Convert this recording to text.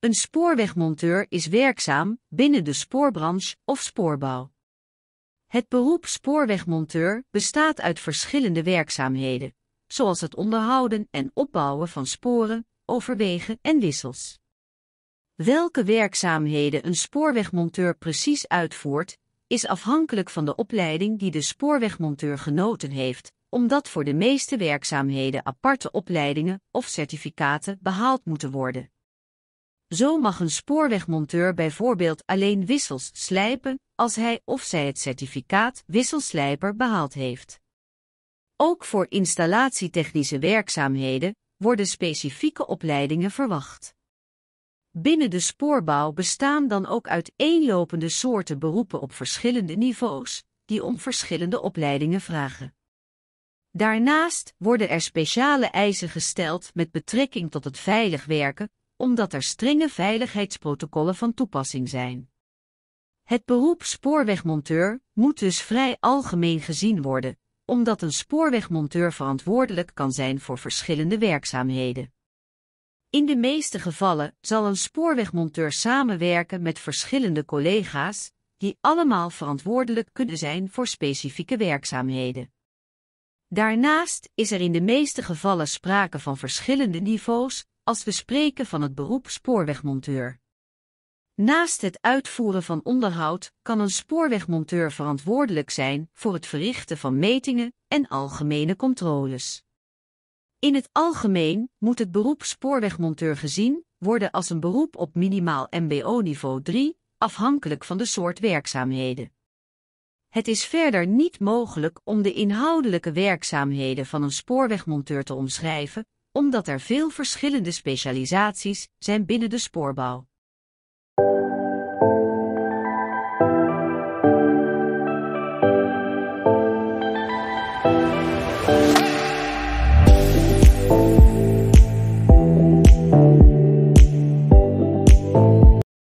Een spoorwegmonteur is werkzaam binnen de spoorbranche of spoorbouw. Het beroep spoorwegmonteur bestaat uit verschillende werkzaamheden, zoals het onderhouden en opbouwen van sporen, overwegen en wissels. Welke werkzaamheden een spoorwegmonteur precies uitvoert, is afhankelijk van de opleiding die de spoorwegmonteur genoten heeft, omdat voor de meeste werkzaamheden aparte opleidingen of certificaten behaald moeten worden. Zo mag een spoorwegmonteur bijvoorbeeld alleen wissels slijpen als hij of zij het certificaat wisselslijper behaald heeft. Ook voor installatietechnische werkzaamheden worden specifieke opleidingen verwacht. Binnen de spoorbouw bestaan dan ook uiteenlopende soorten beroepen op verschillende niveaus, die om verschillende opleidingen vragen. Daarnaast worden er speciale eisen gesteld met betrekking tot het veilig werken, omdat er strenge veiligheidsprotocollen van toepassing zijn. Het beroep spoorwegmonteur moet dus vrij algemeen gezien worden, omdat een spoorwegmonteur verantwoordelijk kan zijn voor verschillende werkzaamheden. In de meeste gevallen zal een spoorwegmonteur samenwerken met verschillende collega's, die allemaal verantwoordelijk kunnen zijn voor specifieke werkzaamheden. Daarnaast is er in de meeste gevallen sprake van verschillende niveaus als we spreken van het beroep spoorwegmonteur. Naast het uitvoeren van onderhoud kan een spoorwegmonteur verantwoordelijk zijn voor het verrichten van metingen en algemene controles. In het algemeen moet het beroep spoorwegmonteur gezien worden als een beroep op minimaal MBO niveau 3, afhankelijk van de soort werkzaamheden. Het is verder niet mogelijk om de inhoudelijke werkzaamheden van een spoorwegmonteur te omschrijven, omdat er veel verschillende specialisaties zijn binnen de spoorbouw.